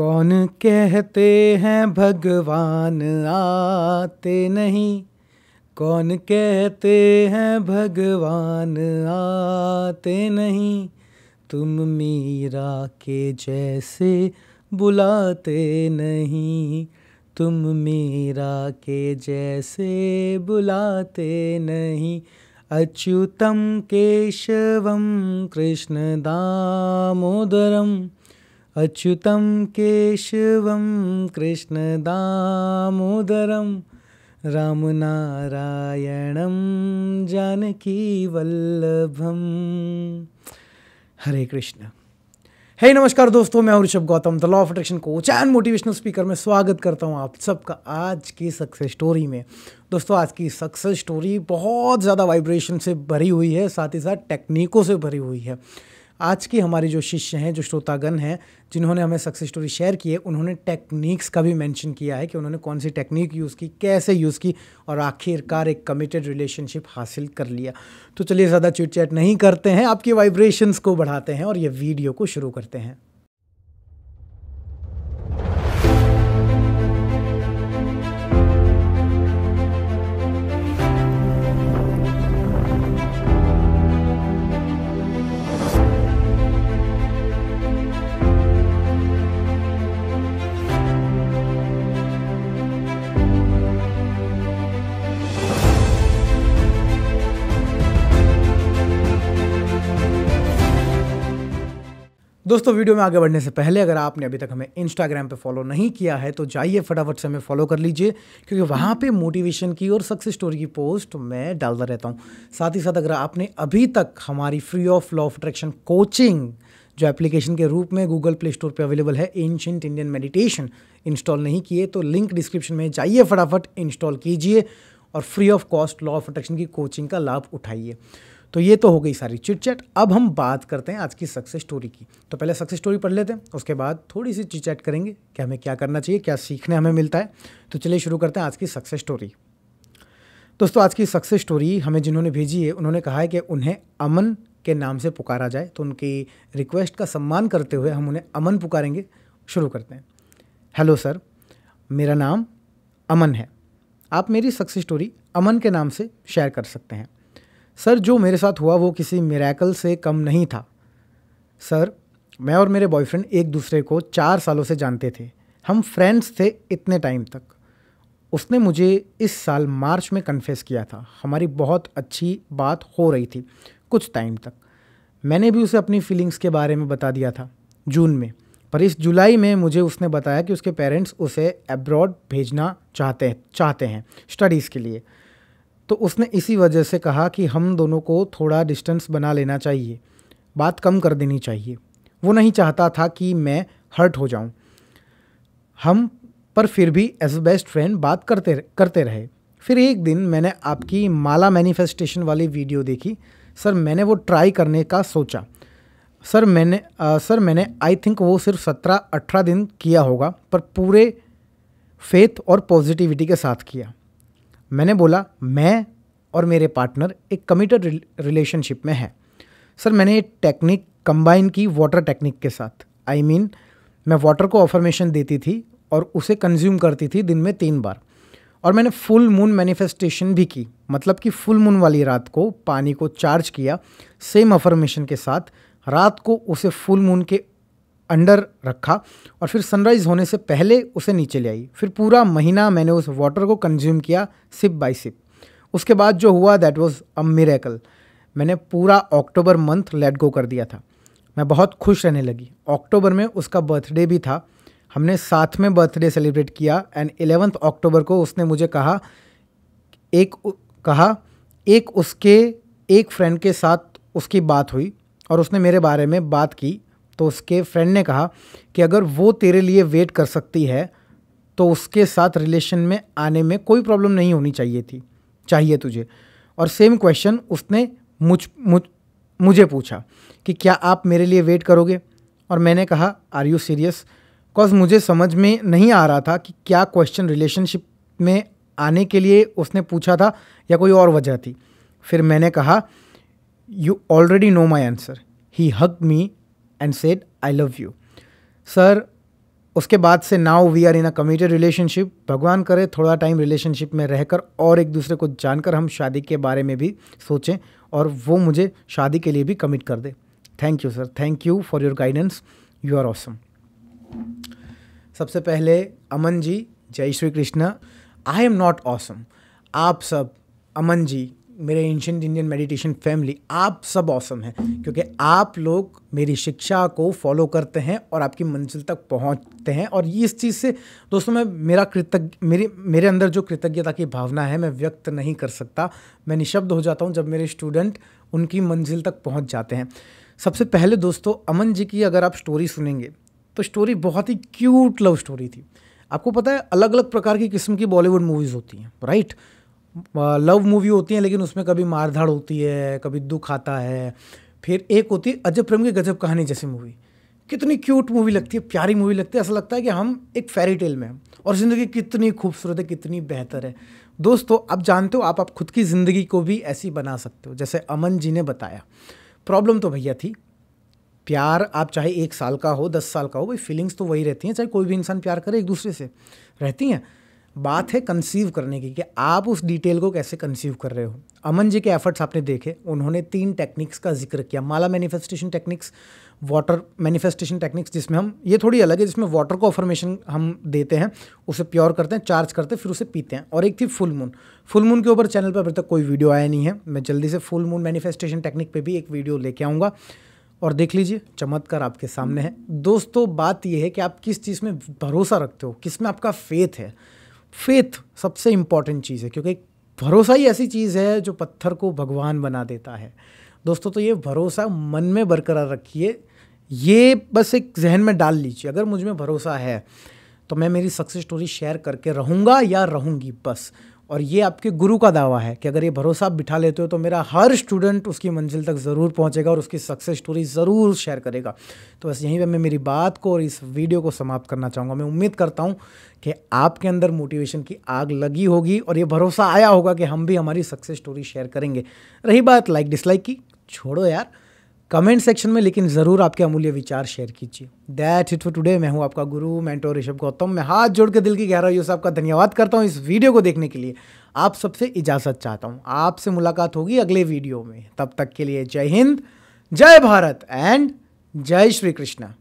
कौन कहते हैं भगवान आते नहीं कौन कहते हैं भगवान आते नहीं तुम मीरा के जैसे बुलाते नहीं तुम मीरा के जैसे बुलाते नहीं अच्युतम केशवम कृष्ण दामोदरम अच्युतं केशवं कृष्णदामोदरं रामनारायणं जानकीवल्लभम हरे कृष्ण हे hey, नमस्कार दोस्तों मैं Rishabh Gautam the law of attraction coach and motivational speaker में स्वागत करता हूं आप सबका आज की सक्सेस स्टोरी में दोस्तों आज की सक्सेस स्टोरी बहुत ज़्यादा वाइब्रेशन से भरी हुई है साथ ही साथ टेक्निकों से भरी हुई है आज के हमारे जो शिष्य हैं जो श्रोतागण हैं जिन्होंने हमें सक्सेस स्टोरी शेयर की है उन्होंने टेक्निक्स का भी मेंशन किया है कि उन्होंने कौन सी टेक्निक यूज़ की कैसे यूज़ की और आखिरकार एक कमिटेड रिलेशनशिप हासिल कर लिया तो चलिए ज़्यादा चिट चैट नहीं करते हैं आपकी वाइब्रेशंस को बढ़ाते हैं और ये वीडियो को शुरू करते हैं दोस्तों वीडियो में आगे बढ़ने से पहले अगर आपने अभी तक हमें इंस्टाग्राम पे फॉलो नहीं किया है तो जाइए फटाफट से हमें फॉलो कर लीजिए क्योंकि वहाँ पे मोटिवेशन की और सक्सेस स्टोरी की पोस्ट मैं डालता रहता हूँ साथ ही साथ अगर आपने अभी तक हमारी free of law of attraction coaching जो एप्लीकेशन के रूप में गूगल प्ले स्टोर पर अवेलेबल है एंशंट इंडियन मेडिटेशन इंस्टॉल नहीं किए तो लिंक डिस्क्रिप्शन में जाइए फटाफट इंस्टॉल कीजिए और free of cost law of attraction की कोचिंग का लाभ उठाइए तो ये तो हो गई सारी चिटचैट अब हम बात करते हैं आज की सक्सेस स्टोरी की तो पहले सक्सेस स्टोरी पढ़ लेते हैं उसके बाद थोड़ी सी चिटचैट करेंगे कि हमें क्या करना चाहिए क्या सीखने हमें मिलता है तो चलिए शुरू करते हैं आज की सक्सेस स्टोरी दोस्तों आज की सक्सेस स्टोरी हमें जिन्होंने भेजी है उन्होंने कहा है कि उन्हें अमन के नाम से पुकारा जाए तो उनकी रिक्वेस्ट का सम्मान करते हुए हम उन्हें अमन पुकारेंगे शुरू करते हैं हेलो सर मेरा नाम अमन है आप मेरी सक्सेस स्टोरी अमन के नाम से शेयर कर सकते हैं सर जो मेरे साथ हुआ वो किसी मेरेकल से कम नहीं था सर मैं और मेरे बॉयफ्रेंड एक दूसरे को चार सालों से जानते थे हम फ्रेंड्स थे इतने टाइम तक उसने मुझे इस साल मार्च में कन्फेस किया था हमारी बहुत अच्छी बात हो रही थी कुछ टाइम तक मैंने भी उसे अपनी फीलिंग्स के बारे में बता दिया था जून में पर इस जुलाई में मुझे उसने बताया कि उसके पेरेंट्स उसे अब्रॉड भेजना चाहते चाहते हैं स्टडीज़ के लिए तो उसने इसी वजह से कहा कि हम दोनों को थोड़ा डिस्टेंस बना लेना चाहिए बात कम कर देनी चाहिए वो नहीं चाहता था कि मैं हर्ट हो जाऊं हम पर फिर भी एज बेस्ट फ्रेंड बात करते करते रहे फिर एक दिन मैंने आपकी माला मैनिफेस्टेशन वाली वीडियो देखी सर मैंने वो ट्राई करने का सोचा सर मैंने आ, सर मैंने आई थिंक वो सिर्फ सत्रह अठारह दिन किया होगा पर पूरे फेथ और पॉजिटिविटी के साथ किया मैंने बोला मैं और मेरे पार्टनर एक कमिटेड रिलेशनशिप में है सर मैंने ये टेक्निक कंबाइन की वाटर टेक्निक के साथ आई I मीन mean, मैं वाटर को ऑफर्मेशन देती थी और उसे कंज्यूम करती थी दिन में तीन बार और मैंने फुल मून मैनिफेस्टेशन भी की मतलब कि फुल मून वाली रात को पानी को चार्ज किया सेम अफर्मेशन के साथ रात को उसे फुल मून के अंडर रखा और फिर सनराइज़ होने से पहले उसे नीचे ले आई फिर पूरा महीना मैंने उस वाटर को कंज्यूम किया सिप बाय सिप उसके बाद जो हुआ दैट वाज अ मेरेकल मैंने पूरा अक्टूबर मंथ लेट गो कर दिया था मैं बहुत खुश रहने लगी अक्टूबर में उसका बर्थडे भी था हमने साथ में बर्थडे सेलिब्रेट किया एंड एलेवंथ अक्टूबर को उसने मुझे कहा एक कहा एक उसके एक फ्रेंड के साथ उसकी बात हुई और उसने मेरे बारे में बात की तो उसके फ्रेंड ने कहा कि अगर वो तेरे लिए वेट कर सकती है तो उसके साथ रिलेशन में आने में कोई प्रॉब्लम नहीं होनी चाहिए थी चाहिए तुझे और सेम क्वेश्चन उसने मुझ मुझ मुझे पूछा कि क्या आप मेरे लिए वेट करोगे और मैंने कहा आर यू सीरियस बिकॉज मुझे समझ में नहीं आ रहा था कि क्या क्वेश्चन रिलेशनशिप में आने के लिए उसने पूछा था या कोई और वजह थी फिर मैंने कहा you already know my answer he hug me and said I love you sir उसके बाद से now we are in a committed relationship भगवान करे थोड़ा टाइम रिलेशनशिप में रहकर और एक दूसरे को जानकर हम शादी के बारे में भी सोचें और वो मुझे शादी के लिए भी कमिट कर दे thank you sir thank you for your guidance you are awesome सबसे पहले अमन जी जय Shri Krishna I am not awesome आप सब अमन जी मेरे एंशंट इंडियन मेडिटेशन फैमिली आप सब औसम हैं क्योंकि आप लोग मेरी शिक्षा को फॉलो करते हैं और आपकी मंजिल तक पहुंचते हैं और ये इस चीज़ से दोस्तों मैं मेरा कृतज्ञ मेरे मेरे अंदर जो कृतज्ञता की भावना है मैं व्यक्त नहीं कर सकता मैं निशब्द हो जाता हूँ जब मेरे स्टूडेंट उनकी मंजिल तक पहुँच जाते हैं सबसे पहले दोस्तों अमन जी की अगर आप स्टोरी सुनेंगे तो स्टोरी बहुत ही क्यूट लव स्टोरी थी आपको पता है अलग अलग प्रकार की किस्म की बॉलीवुड मूवीज़ होती हैं राइट right? लव मूवी होती हैं लेकिन उसमें कभी मार धाड़ होती है कभी दुख आता है फिर एक होती है अजब प्रेम की गजब कहानी जैसी मूवी कितनी क्यूट मूवी लगती है प्यारी मूवी लगती है ऐसा लगता है कि हम एक फेरी टेल में हैं और ज़िंदगी कितनी खूबसूरत है कितनी बेहतर है दोस्तों आप जानते हो आप आप खुद की ज़िंदगी को भी ऐसी बना सकते हो जैसे अमन जी ने बताया प्रॉब्लम तो भैया थी प्यार आप चाहे एक साल का हो दस साल का हो भाई फीलिंग्स तो वही रहती हैं चाहे कोई भी इंसान प्यार करे एक दूसरे से रहती हैं बात है कंसीव करने की कि आप उस डिटेल को कैसे कंसीव कर रहे हो अमन जी के एफर्ट्स आपने देखे उन्होंने तीन टेक्निक्स का जिक्र किया माला manifestation techniques water manifestation techniques जिसमें हम ये थोड़ी अलग है जिसमें वाटर को अफॉर्मेशन हम देते हैं उसे प्योर करते हैं चार्ज करते हैं फिर उसे पीते हैं और एक थी फुल मून फुल मून के ऊपर चैनल पर अभी तक कोई वीडियो आया नहीं है मैं जल्दी से फुल मून मैनिफेस्टेशन टेक्निक पर भी एक वीडियो लेके आऊँगा और देख लीजिए चमत्कार आपके सामने है दोस्तों बात यह है कि आप किस चीज़ में भरोसा रखते हो किस में आपका फेथ है फेथ सबसे इम्पॉर्टेंट चीज़ है क्योंकि भरोसा ही ऐसी चीज़ है जो पत्थर को भगवान बना देता है दोस्तों तो ये भरोसा मन में बरकरार रखिए ये बस एक जहन में डाल लीजिए अगर मुझ में भरोसा है तो मैं मेरी सक्सेस स्टोरी शेयर करके रहूँगा या रहूँगी बस और ये आपके गुरु का दावा है कि अगर ये भरोसा आप बिठा लेते हो तो मेरा हर स्टूडेंट उसकी मंजिल तक ज़रूर पहुंचेगा और उसकी सक्सेस स्टोरी ज़रूर शेयर करेगा तो बस यहीं पे मैं मेरी बात को और इस वीडियो को समाप्त करना चाहूँगा मैं उम्मीद करता हूँ कि आपके अंदर मोटिवेशन की आग लगी होगी और ये भरोसा आया होगा कि हम भी हमारी सक्सेस स्टोरी शेयर करेंगे रही बात लाइक डिसलाइक की छोड़ो यार कमेंट सेक्शन में लेकिन ज़रूर आपके अमूल्य विचार शेयर कीजिए दैट इट फॉर टुडे मैं हूँ आपका गुरु मेंटोर ऋषभ गौतम मैं हाथ जोड़ के दिल की यू से आपका धन्यवाद करता हूँ इस वीडियो को देखने के लिए आप सबसे इजाज़त चाहता हूँ आपसे मुलाकात होगी अगले वीडियो में तब तक के लिए जय हिंद जय भारत एंड जय श्री कृष्णा